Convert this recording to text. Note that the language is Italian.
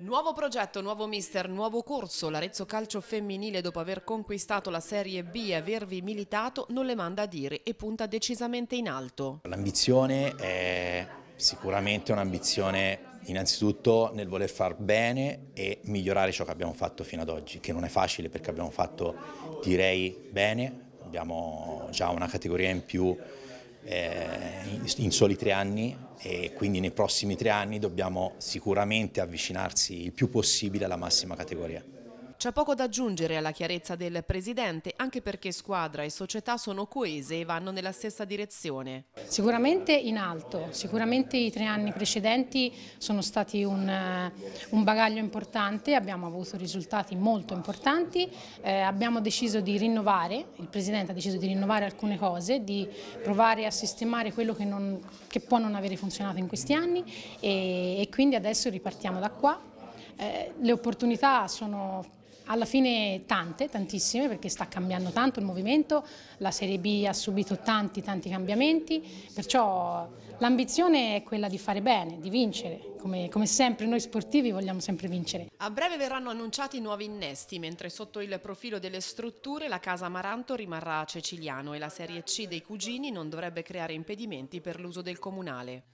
Nuovo progetto, nuovo mister, nuovo corso. L'Arezzo Calcio Femminile, dopo aver conquistato la Serie B e avervi militato, non le manda a dire e punta decisamente in alto. L'ambizione è sicuramente un'ambizione innanzitutto nel voler far bene e migliorare ciò che abbiamo fatto fino ad oggi, che non è facile perché abbiamo fatto direi bene, abbiamo già una categoria in più eh, in soli tre anni e quindi nei prossimi tre anni dobbiamo sicuramente avvicinarsi il più possibile alla massima categoria. C'è poco da aggiungere alla chiarezza del Presidente, anche perché squadra e società sono coese e vanno nella stessa direzione. Sicuramente in alto, sicuramente i tre anni precedenti sono stati un, eh, un bagaglio importante, abbiamo avuto risultati molto importanti, eh, abbiamo deciso di rinnovare, il Presidente ha deciso di rinnovare alcune cose, di provare a sistemare quello che, non, che può non avere funzionato in questi anni e, e quindi adesso ripartiamo da qua eh, le opportunità sono alla fine tante, tantissime, perché sta cambiando tanto il movimento, la Serie B ha subito tanti, tanti cambiamenti, perciò l'ambizione è quella di fare bene, di vincere, come, come, sempre noi sportivi vogliamo sempre vincere. A breve verranno annunciati nuovi innesti, mentre sotto il profilo delle strutture la Casa Amaranto rimarrà a Ceciliano e la Serie C dei Cugini non dovrebbe creare impedimenti per l'uso del comunale.